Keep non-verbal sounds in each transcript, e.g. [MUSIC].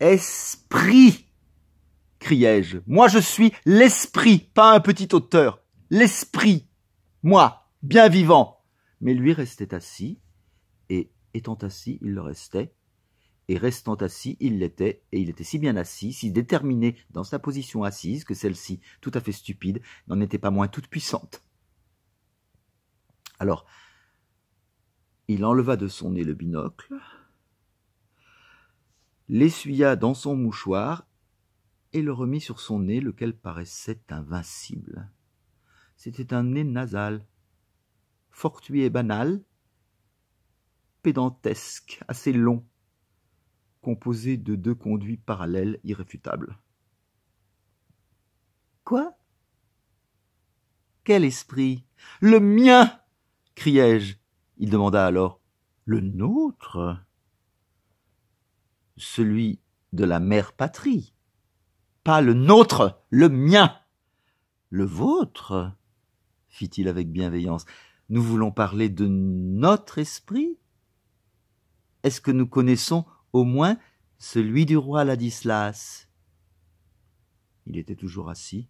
Esprit criai-je. Moi, je suis l'esprit, pas un petit auteur. L'esprit. Moi, bien vivant. Mais lui restait assis, et étant assis, il le restait, et restant assis, il l'était, et il était si bien assis, si déterminé dans sa position assise, que celle-ci, tout à fait stupide, n'en était pas moins toute puissante. Alors, il enleva de son nez le binocle, l'essuya dans son mouchoir et le remit sur son nez, lequel paraissait invincible. C'était un nez nasal, fortuit et banal, pédantesque, assez long, composé de deux conduits parallèles irréfutables. Quoi Quel esprit Le mien criai-je. Il demanda alors Le nôtre celui de la mère patrie, pas le nôtre, le mien. Le vôtre, fit-il avec bienveillance, nous voulons parler de notre esprit Est-ce que nous connaissons au moins celui du roi Ladislas Il était toujours assis.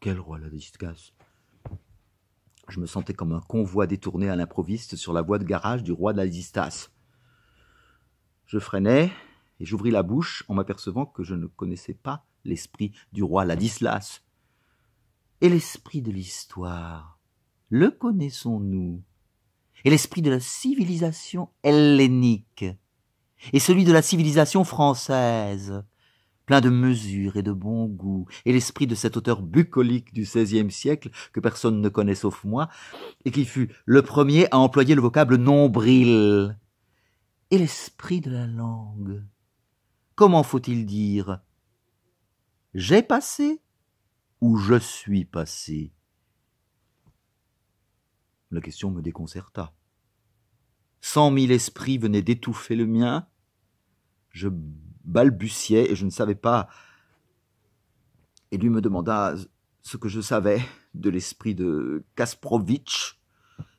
Quel roi Ladislas Je me sentais comme un convoi détourné à l'improviste sur la voie de garage du roi Ladislas. Je freinais et j'ouvris la bouche en m'apercevant que je ne connaissais pas l'esprit du roi Ladislas. Et l'esprit de l'histoire, le connaissons-nous Et l'esprit de la civilisation hellénique Et celui de la civilisation française plein de mesure et de bon goût, et l'esprit de cet auteur bucolique du XVIe siècle, que personne ne connaît sauf moi, et qui fut le premier à employer le vocable nombril, et l'esprit de la langue. Comment faut-il dire J'ai passé ou je suis passé La question me déconcerta. Cent mille esprits venaient d'étouffer le mien. Je balbutiais et je ne savais pas. Et lui me demanda ce que je savais de l'esprit de Kasprovitch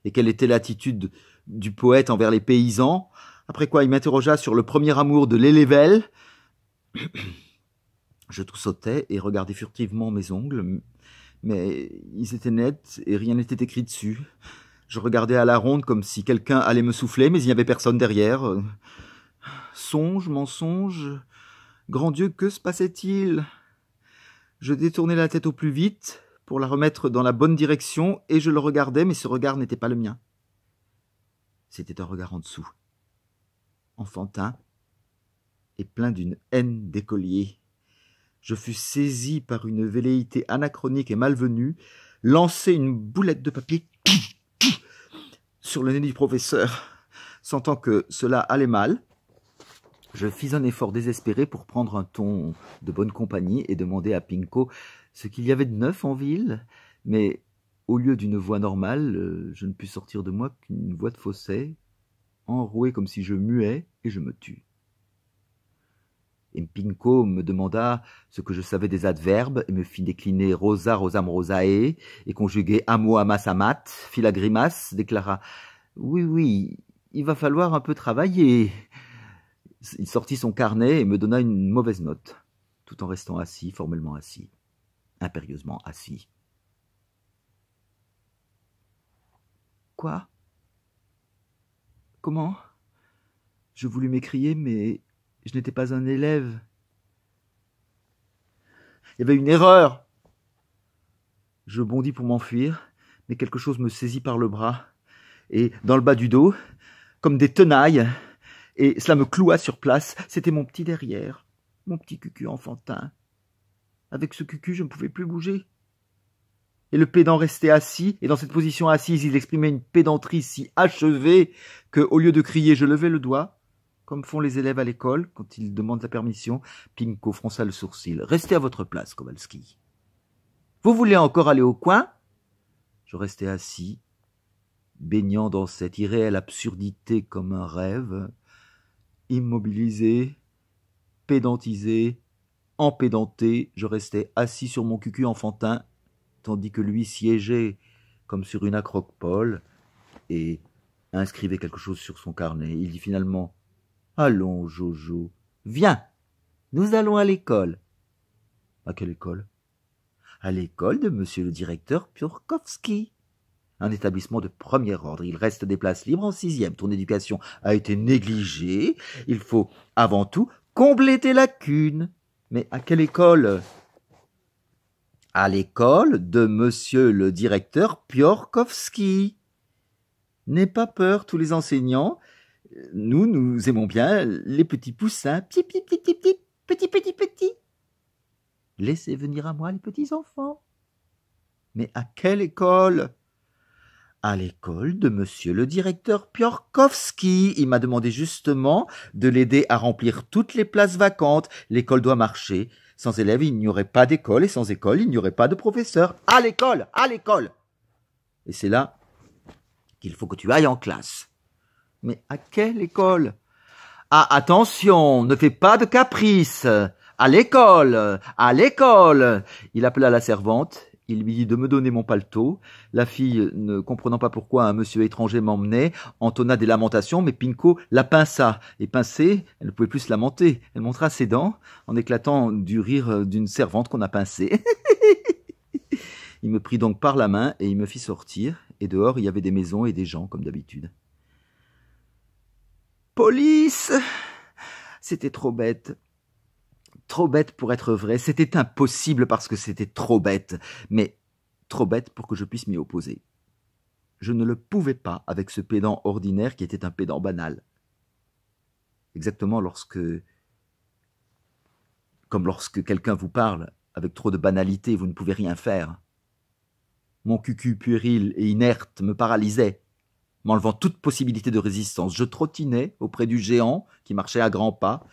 et quelle était l'attitude du poète envers les paysans. Après quoi, il m'interrogea sur le premier amour de l'élével Je tout et regardais furtivement mes ongles, mais ils étaient nets et rien n'était écrit dessus. Je regardais à la ronde comme si quelqu'un allait me souffler, mais il n'y avait personne derrière. Songe, mensonge. Grand Dieu, que se passait-il Je détournai la tête au plus vite pour la remettre dans la bonne direction, et je le regardais, mais ce regard n'était pas le mien. C'était un regard en dessous enfantin et plein d'une haine d'écolier. Je fus saisi par une velléité anachronique et malvenue, lancé une boulette de papier [CLEARS THROAT] sur le nez du professeur. Sentant que cela allait mal, je fis un effort désespéré pour prendre un ton de bonne compagnie et demander à Pinko ce qu'il y avait de neuf en ville, mais au lieu d'une voix normale, euh, je ne pus sortir de moi qu'une voix de fausset enroué comme si je muais, et je me tue. Mpinko me demanda ce que je savais des adverbes et me fit décliner rosa rosam rosae et conjuguer amo amas amat, fit la grimace, déclara Oui, oui, il va falloir un peu travailler. Il sortit son carnet et me donna une mauvaise note, tout en restant assis, formellement assis, impérieusement assis. Quoi Comment Je voulus m'écrier, mais je n'étais pas un élève. Il y avait une erreur. Je bondis pour m'enfuir, mais quelque chose me saisit par le bras, et dans le bas du dos, comme des tenailles, et cela me cloua sur place. C'était mon petit derrière, mon petit cucu enfantin. Avec ce cucu, je ne pouvais plus bouger et le pédant restait assis, et dans cette position assise, il exprimait une pédanterie si achevée que, au lieu de crier je levais le doigt, comme font les élèves à l'école quand ils demandent la permission, Pinko fronça le sourcil. Restez à votre place, Kowalski. Vous voulez encore aller au coin Je restais assis, baignant dans cette irréelle absurdité comme un rêve, immobilisé, pédantisé, empédanté, je restais assis sur mon cucu enfantin tandis que lui siégeait comme sur une acropole et inscrivait quelque chose sur son carnet. Il dit finalement Allons, Jojo, viens, nous allons à l'école. À quelle école À l'école de monsieur le directeur Piorkowski. Un établissement de premier ordre. Il reste des places libres en sixième. Ton éducation a été négligée. Il faut, avant tout, combler tes lacunes. Mais à quelle école à l'école de monsieur le directeur Piorkovski. »« N'aie pas peur, tous les enseignants. Nous, nous aimons bien les petits poussins. Petit, petit, petit, petit, petit, petit, petit. Laissez venir à moi les petits enfants. Mais à quelle école À l'école de monsieur le directeur Piorkovski. Il m'a demandé justement de l'aider à remplir toutes les places vacantes. L'école doit marcher. Sans élèves, il n'y aurait pas d'école, et sans école, il n'y aurait pas de professeur. À l'école, à l'école. Et c'est là qu'il faut que tu ailles en classe. Mais à quelle école Ah, attention, ne fais pas de caprices. À l'école, à l'école. Il appela la servante il lui dit de me donner mon paletot. La fille, euh, ne comprenant pas pourquoi un monsieur étranger m'emmenait, entonna des lamentations, mais Pinko la pinça. Et pincée, elle ne pouvait plus se lamenter. Elle montra ses dents, en éclatant du rire euh, d'une servante qu'on a pincée. [LAUGHS] il me prit donc par la main et il me fit sortir, et dehors il y avait des maisons et des gens, comme d'habitude. Police C'était trop bête trop bête pour être vrai, c'était impossible parce que c'était trop bête, mais trop bête pour que je puisse m'y opposer. Je ne le pouvais pas avec ce pédant ordinaire qui était un pédant banal. Exactement lorsque comme lorsque quelqu'un vous parle avec trop de banalité, vous ne pouvez rien faire. Mon cucu puéril et inerte me paralysait, m'enlevant toute possibilité de résistance. Je trottinais auprès du géant qui marchait à grands pas,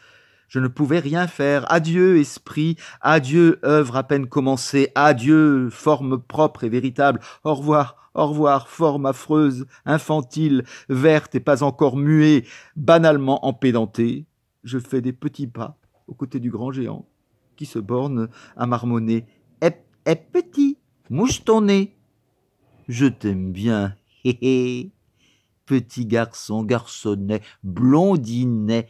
je ne pouvais rien faire. Adieu esprit, adieu œuvre à peine commencée, adieu forme propre et véritable. Au revoir, au revoir, forme affreuse, infantile, verte et pas encore muée, banalement empédantée. Je fais des petits pas aux côtés du grand géant, qui se borne à marmonner. Eh, hé, petit, mouche ton nez. Je t'aime bien, hé hé. Petit garçon, garçonnet, blondinet,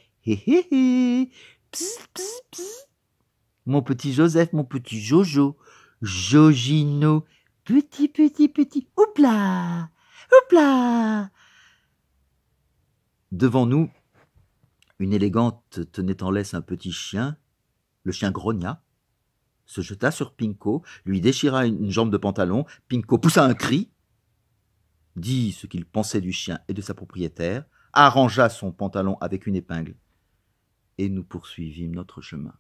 mon petit Joseph, mon petit Jojo. Jojino, Petit, petit, petit. Oupla. Oupla. Devant nous, une élégante tenait en laisse un petit chien. Le chien grogna, se jeta sur Pinko, lui déchira une jambe de pantalon. Pinko poussa un cri, dit ce qu'il pensait du chien et de sa propriétaire, arrangea son pantalon avec une épingle et nous poursuivîmes notre chemin.